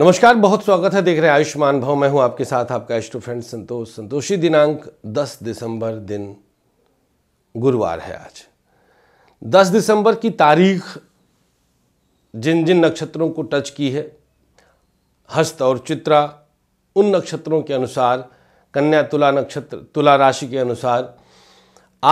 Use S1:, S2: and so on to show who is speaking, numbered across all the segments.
S1: नमस्कार बहुत स्वागत है देख रहे हैं आयुष्मान भव मैं हूं आपके साथ आपका एस्ट फ्रेंड संतोष संतोषी दिनांक 10 दिसंबर दिन गुरुवार है आज 10 दिसंबर की तारीख जिन जिन नक्षत्रों को टच की है हस्त और चित्रा उन नक्षत्रों के अनुसार कन्या तुला नक्षत्र तुला राशि के अनुसार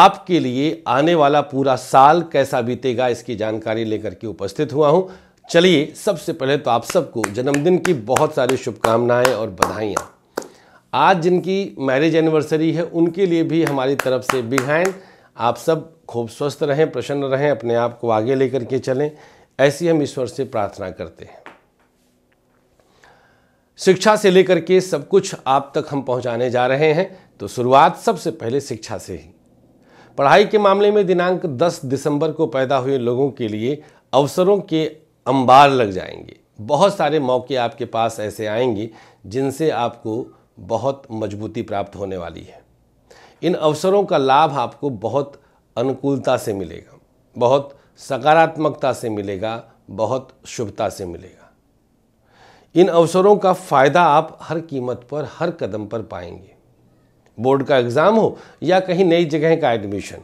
S1: आपके लिए आने वाला पूरा साल कैसा बीतेगा इसकी जानकारी लेकर के उपस्थित हुआ हूँ चलिए सबसे पहले तो आप सबको जन्मदिन की बहुत सारी शुभकामनाएं और बधाइयाँ आज जिनकी मैरिज एनिवर्सरी है उनके लिए भी हमारी तरफ से बिग आप सब खूब स्वस्थ रहें प्रसन्न रहें अपने आप को आगे लेकर के चलें ऐसी हम ईश्वर से प्रार्थना करते हैं शिक्षा से लेकर के सब कुछ आप तक हम पहुंचाने जा रहे हैं तो शुरुआत सबसे पहले शिक्षा से ही पढ़ाई के मामले में दिनांक 10 दिसंबर को पैदा हुए लोगों के लिए अवसरों के अंबार लग जाएंगे बहुत सारे मौके आपके पास ऐसे आएंगे जिनसे आपको बहुत मजबूती प्राप्त होने वाली है इन अवसरों का लाभ आपको बहुत अनुकूलता से मिलेगा बहुत सकारात्मकता से मिलेगा बहुत शुभता से मिलेगा इन अवसरों का फ़ायदा आप हर कीमत पर हर कदम पर पाएंगे बोर्ड का एग्ज़ाम हो या कहीं नई जगह का एडमिशन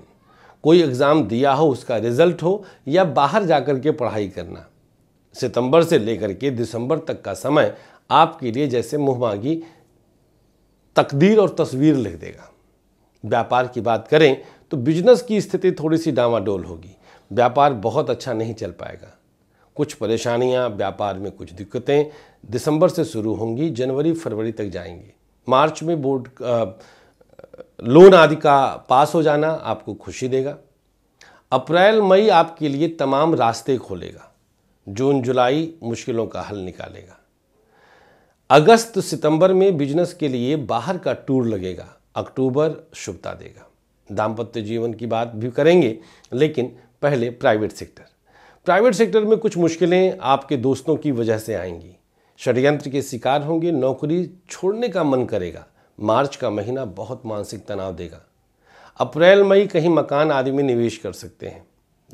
S1: कोई एग्ज़ाम दिया हो उसका रिज़ल्ट हो या बाहर जाकर के पढ़ाई करना सितंबर से लेकर के दिसंबर तक का समय आपके लिए जैसे मुँह मांगी तकदीर और तस्वीर लिख देगा व्यापार की बात करें तो बिजनेस की स्थिति थोड़ी सी डामाडोल होगी व्यापार बहुत अच्छा नहीं चल पाएगा कुछ परेशानियां व्यापार में कुछ दिक्कतें दिसंबर से शुरू होंगी जनवरी फरवरी तक जाएंगी मार्च में बोर्ड लोन आदि का पास हो जाना आपको खुशी देगा अप्रैल मई आपके लिए तमाम रास्ते खोलेगा जून जुलाई मुश्किलों का हल निकालेगा अगस्त सितंबर में बिजनेस के लिए बाहर का टूर लगेगा अक्टूबर शुभता देगा दाम्पत्य जीवन की बात भी करेंगे लेकिन पहले प्राइवेट सेक्टर प्राइवेट सेक्टर में कुछ मुश्किलें आपके दोस्तों की वजह से आएंगी षडयंत्र के शिकार होंगे नौकरी छोड़ने का मन करेगा मार्च का महीना बहुत मानसिक तनाव देगा अप्रैल मई कहीं मकान आदि में निवेश कर सकते हैं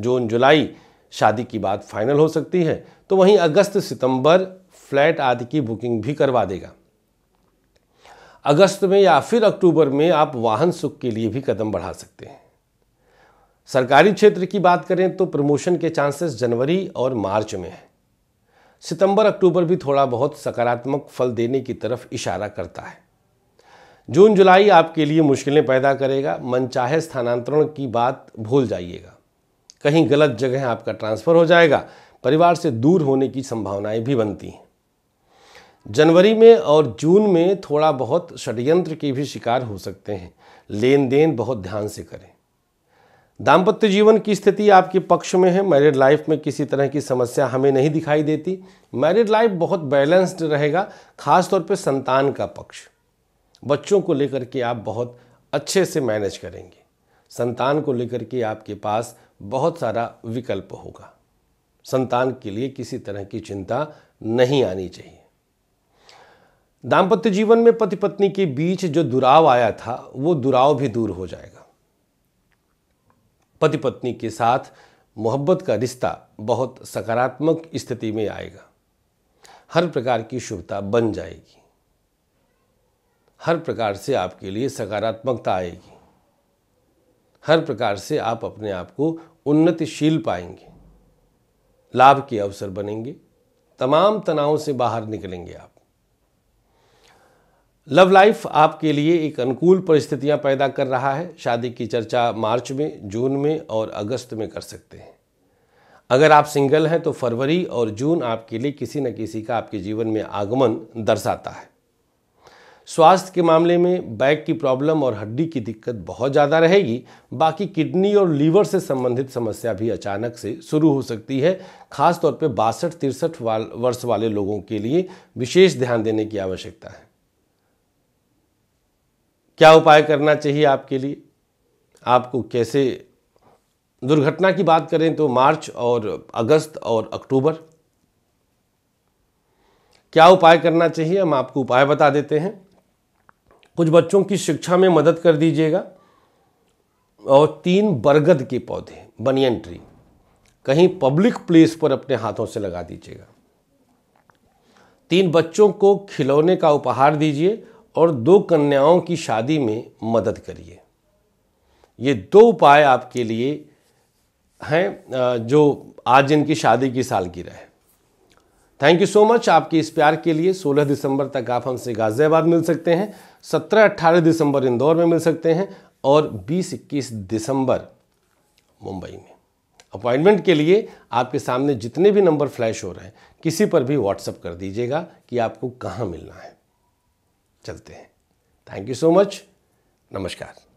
S1: जून जुलाई शादी की बात फाइनल हो सकती है तो वहीं अगस्त सितंबर फ्लैट आदि की बुकिंग भी करवा देगा अगस्त में या फिर अक्टूबर में आप वाहन सुख के लिए भी कदम बढ़ा सकते हैं सरकारी क्षेत्र की बात करें तो प्रमोशन के चांसेस जनवरी और मार्च में हैं सितंबर अक्टूबर भी थोड़ा बहुत सकारात्मक फल देने की तरफ इशारा करता है जून जुलाई आपके लिए मुश्किलें पैदा करेगा मनचाहे स्थानांतरण की बात भूल जाइएगा कहीं गलत जगह आपका ट्रांसफ़र हो जाएगा परिवार से दूर होने की संभावनाएं भी बनती हैं जनवरी में और जून में थोड़ा बहुत षडयंत्र के भी शिकार हो सकते हैं लेन देन बहुत ध्यान से करें दाम्पत्य जीवन की स्थिति आपके पक्ष में है मैरिड लाइफ में किसी तरह की समस्या हमें नहीं दिखाई देती मैरिड लाइफ बहुत बैलेंस्ड रहेगा खासतौर पर संतान का पक्ष बच्चों को लेकर के आप बहुत अच्छे से मैनेज करेंगे संतान को लेकर के आपके पास बहुत सारा विकल्प होगा संतान के लिए किसी तरह की चिंता नहीं आनी चाहिए दाम्पत्य जीवन में पति पत्नी के बीच जो दुराव आया था वो दुराव भी दूर हो जाएगा पति पत्नी के साथ मोहब्बत का रिश्ता बहुत सकारात्मक स्थिति में आएगा हर प्रकार की शुभता बन जाएगी हर प्रकार से आपके लिए सकारात्मकता आएगी हर प्रकार से आप अपने आप को उन्नतिशील पाएंगे लाभ के अवसर बनेंगे तमाम तनाव से बाहर निकलेंगे आप लव लाइफ आपके लिए एक अनुकूल परिस्थितियां पैदा कर रहा है शादी की चर्चा मार्च में जून में और अगस्त में कर सकते हैं अगर आप सिंगल हैं तो फरवरी और जून आपके लिए किसी न किसी का आपके जीवन में आगमन दर्शाता है स्वास्थ्य के मामले में बैक की प्रॉब्लम और हड्डी की दिक्कत बहुत ज़्यादा रहेगी बाकी किडनी और लीवर से संबंधित समस्या भी अचानक से शुरू हो सकती है खासतौर पर बासठ तिरसठ वाल वर्ष वाले लोगों के लिए विशेष ध्यान देने की आवश्यकता है क्या उपाय करना चाहिए आपके लिए आपको कैसे दुर्घटना की बात करें तो मार्च और अगस्त और अक्टूबर क्या उपाय करना चाहिए हम आपको उपाय बता देते हैं कुछ बच्चों की शिक्षा में मदद कर दीजिएगा और तीन बरगद के पौधे बनियन ट्री कहीं पब्लिक प्लेस पर अपने हाथों से लगा दीजिएगा तीन बच्चों को खिलौने का उपहार दीजिए और दो कन्याओं की शादी में मदद करिए ये दो उपाय आपके लिए हैं जो आज इनकी शादी की सालगिरह है थैंक यू सो मच आपके इस प्यार के लिए 16 दिसंबर तक आप हमसे गाज़ियाबाद मिल सकते हैं 17-18 दिसंबर इंदौर में मिल सकते हैं और 20-21 दिसंबर मुंबई में अपॉइंटमेंट के लिए आपके सामने जितने भी नंबर फ्लैश हो रहे हैं किसी पर भी व्हाट्सअप कर दीजिएगा कि आपको कहाँ मिलना है चलते हैं थैंक यू सो मच नमस्कार